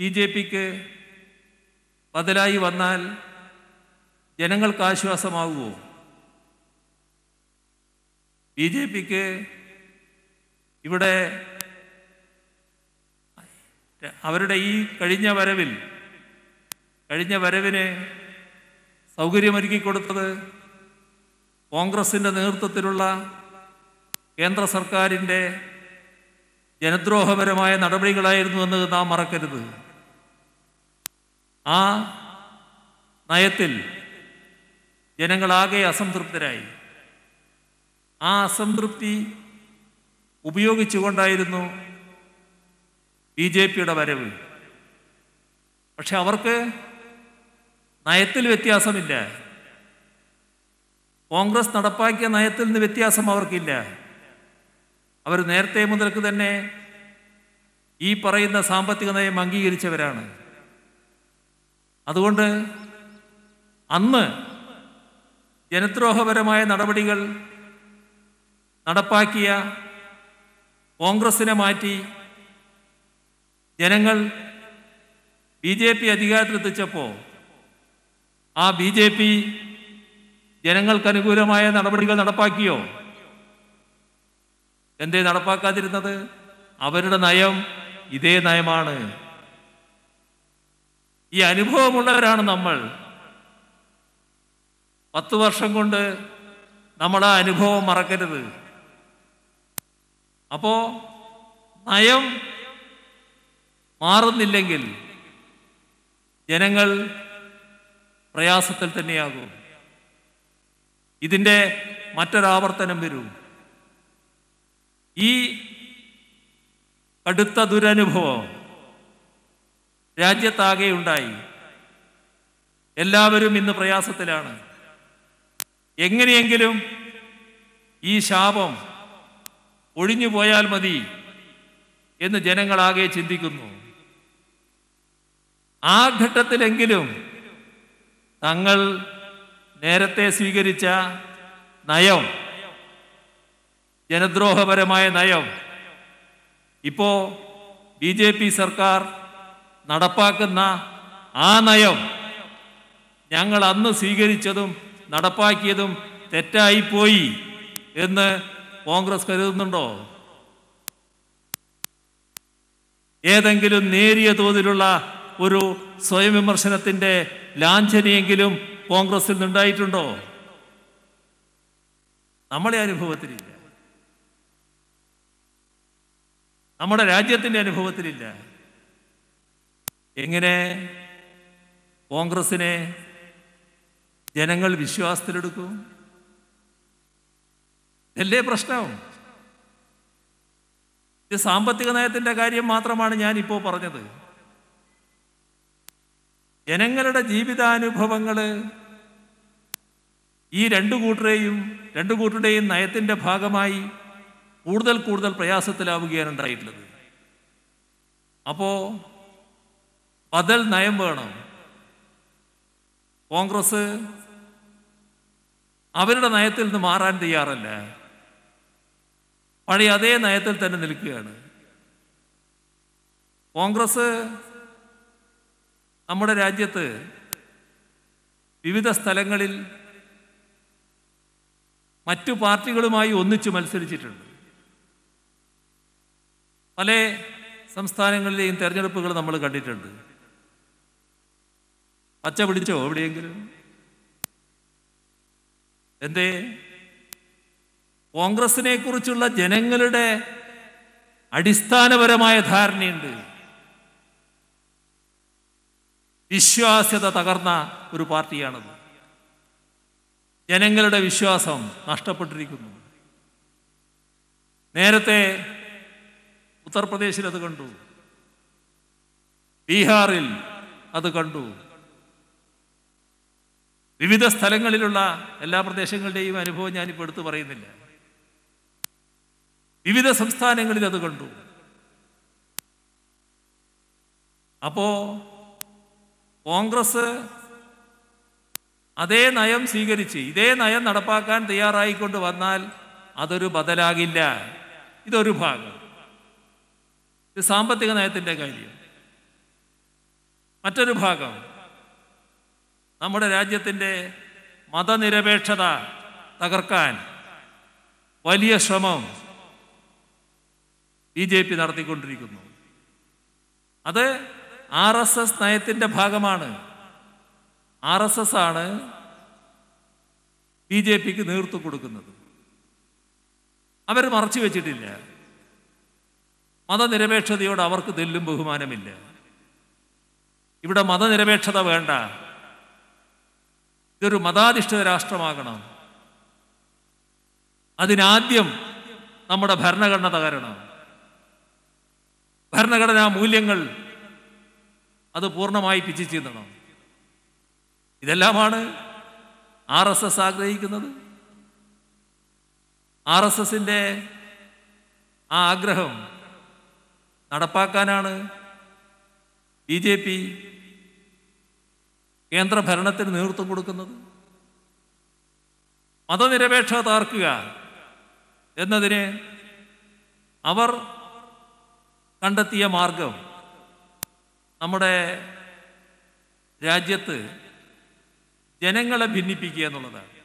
B J പിക്ക് ബദലായി വന്നാൽ ജനങ്ങൾക്ക് ആശ്വാസമാകുമോ ബി ജെ പിക്ക് ഇവിടെ അവരുടെ ഈ കഴിഞ്ഞ വരവിൽ കഴിഞ്ഞ വരവിന് സൗകര്യമൊരുക്കി കൊടുത്തത് കോൺഗ്രസിൻ്റെ നേതൃത്വത്തിലുള്ള കേന്ദ്ര സർക്കാരിൻ്റെ ജനദ്രോഹപരമായ നടപടികളായിരുന്നു എന്ന് നാം മറക്കരുത് ആ നയത്തിൽ ജനങ്ങളാകെ അസംതൃപ്തരായി ആ അസംതൃപ്തി ഉപയോഗിച്ചുകൊണ്ടായിരുന്നു ബി ജെ പിയുടെ വരവ് പക്ഷെ അവർക്ക് നയത്തിൽ വ്യത്യാസമില്ല കോൺഗ്രസ് നടപ്പാക്കിയ നയത്തിൽ നിന്ന് വ്യത്യാസം അവർക്കില്ല അവർ നേരത്തെ മുതൽക്ക് തന്നെ ഈ പറയുന്ന സാമ്പത്തിക നയം അംഗീകരിച്ചവരാണ് അതുകൊണ്ട് അന്ന് ജനദ്രോഹപരമായ നടപടികൾ നടപ്പാക്കിയ കോൺഗ്രസിനെ മാറ്റി ജനങ്ങൾ ബി ജെ പി അധികാരത്തിലെത്തിച്ചപ്പോൾ ആ ബി ജെ പി ജനങ്ങൾക്കനുകൂലമായ നടപടികൾ നടപ്പാക്കിയോ എന്തേ നടപ്പാക്കാതിരുന്നത് അവരുടെ നയം ഇതേ നയമാണ് ഈ അനുഭവമുള്ളവരാണ് നമ്മൾ പത്ത് വർഷം കൊണ്ട് നമ്മൾ ആ അനുഭവം മറക്കരുത് അപ്പോൾ നയം മാറുന്നില്ലെങ്കിൽ ജനങ്ങൾ പ്രയാസത്തിൽ തന്നെയാകും ഇതിൻ്റെ മറ്റൊരാവർത്തനം വരൂ ഈ കടുത്ത ദുരനുഭവം രാജ്യത്താകെയുണ്ടായി എല്ലാവരും ഇന്ന് പ്രയാസത്തിലാണ് എങ്ങനെയെങ്കിലും ഈ ശാപം ഒഴിഞ്ഞു പോയാൽ മതി എന്ന് ജനങ്ങളാകെ ചിന്തിക്കുന്നു ആ ഘട്ടത്തിലെങ്കിലും തങ്ങൾ നേരത്തെ സ്വീകരിച്ച നയം ജനദ്രോഹപരമായ നയം ഇപ്പോ ബി സർക്കാർ നടപ്പാക്കുന്ന ആ നയം ഞങ്ങൾ അന്ന് സ്വീകരിച്ചതും നടപ്പാക്കിയതും തെറ്റായിപ്പോയി എന്ന് കോൺഗ്രസ് കരുതുന്നുണ്ടോ ഏതെങ്കിലും നേരിയ തോതിലുള്ള ഒരു സ്വയം വിമർശനത്തിൻ്റെ ലാഞ്ചനയെങ്കിലും കോൺഗ്രസിൽ നിന്നുണ്ടായിട്ടുണ്ടോ നമ്മളെ അനുഭവത്തിലില്ല നമ്മുടെ രാജ്യത്തിൻ്റെ അനുഭവത്തിലില്ല എങ്ങനെ കോൺഗ്രസിനെ ജനങ്ങൾ വിശ്വാസത്തിലെടുക്കും ഇതല്ലേ പ്രശ്നവും ഇത് സാമ്പത്തിക നയത്തിൻ്റെ കാര്യം മാത്രമാണ് ഞാനിപ്പോൾ പറഞ്ഞത് ജനങ്ങളുടെ ജീവിതാനുഭവങ്ങൾ ഈ രണ്ടു കൂട്ടരെയും രണ്ടു കൂട്ടരുടെയും നയത്തിൻ്റെ ഭാഗമായി കൂടുതൽ കൂടുതൽ പ്രയാസത്തിലാവുകയാണ് ഉണ്ടായിട്ടുള്ളത് അപ്പോൾ ബദൽ നയം വേണം കോൺഗ്രസ് അവരുടെ നയത്തിൽ നിന്ന് മാറാൻ തയ്യാറല്ല പഴയ അതേ നയത്തിൽ തന്നെ നിൽക്കുകയാണ് കോൺഗ്രസ് നമ്മുടെ രാജ്യത്ത് വിവിധ സ്ഥലങ്ങളിൽ മറ്റു പാർട്ടികളുമായി ഒന്നിച്ചു മത്സരിച്ചിട്ടുണ്ട് പല സംസ്ഥാനങ്ങളിലെയും തെരഞ്ഞെടുപ്പുകൾ നമ്മൾ കണ്ടിട്ടുണ്ട് പച്ച പിടിച്ചോ എവിടെയെങ്കിലും എന്തേ കോൺഗ്രസിനെ കുറിച്ചുള്ള ജനങ്ങളുടെ അടിസ്ഥാനപരമായ ധാരണയുണ്ട് വിശ്വാസ്യത തകർന്ന ഒരു പാർട്ടിയാണത് ജനങ്ങളുടെ വിശ്വാസം നഷ്ടപ്പെട്ടിരിക്കുന്നു നേരത്തെ ഉത്തർപ്രദേശിൽ അത് കണ്ടു ബീഹാറിൽ അത് കണ്ടു വിവിധ സ്ഥലങ്ങളിലുള്ള എല്ലാ പ്രദേശങ്ങളുടെയും അനുഭവം ഞാനിപ്പോൾ എടുത്തു പറയുന്നില്ല വിവിധ സംസ്ഥാനങ്ങളിൽ അത് കണ്ടു അപ്പോ കോൺഗ്രസ് അതേ നയം സ്വീകരിച്ച് ഇതേ നയം നടപ്പാക്കാൻ തയ്യാറായിക്കൊണ്ട് വന്നാൽ അതൊരു ബദലാകില്ല ഇതൊരു ഭാഗം ഇത് സാമ്പത്തിക നയത്തിൻ്റെ കാര്യം മറ്റൊരു ഭാഗം നമ്മുടെ രാജ്യത്തിൻ്റെ മതനിരപേക്ഷത തകർക്കാൻ വലിയ ശ്രമം ബി ജെ പി നടത്തിക്കൊണ്ടിരിക്കുന്നു അത് ആർ എസ് എസ് നയത്തിൻ്റെ ഭാഗമാണ് ആർ എസ് എസ് ആണ് ബി ജെ പിക്ക് നേർത്തു കൊടുക്കുന്നത് അവർ മറച്ചു വെച്ചിട്ടില്ല മതനിരപേക്ഷതയോട് അവർക്ക് തെല്ലും ബഹുമാനമില്ല ഇവിടെ മതനിരപേക്ഷത വേണ്ട ഇതൊരു മതാധിഷ്ഠിത രാഷ്ട്രമാകണം അതിനാദ്യം നമ്മുടെ ഭരണഘടന തകരണം ഭരണഘടനാ മൂല്യങ്ങൾ അത് പൂർണ്ണമായി പിച്ചിച്ചീന്തണം ഇതെല്ലാമാണ് ആർ എസ് എസ് ആഗ്രഹിക്കുന്നത് ആർ എസ് എസിൻ്റെ ആ ആഗ്രഹം നടപ്പാക്കാനാണ് ബി ജെ പി കേന്ദ്ര ഭരണത്തിന് നേതൃത്വം കൊടുക്കുന്നത് മതനിരപേക്ഷത താർക്കുക എന്നതിന് അവർ കണ്ടെത്തിയ മാർഗം നമ്മുടെ രാജ്യത്ത് ജനങ്ങളെ ഭിന്നിപ്പിക്കുക എന്നുള്ളതാണ്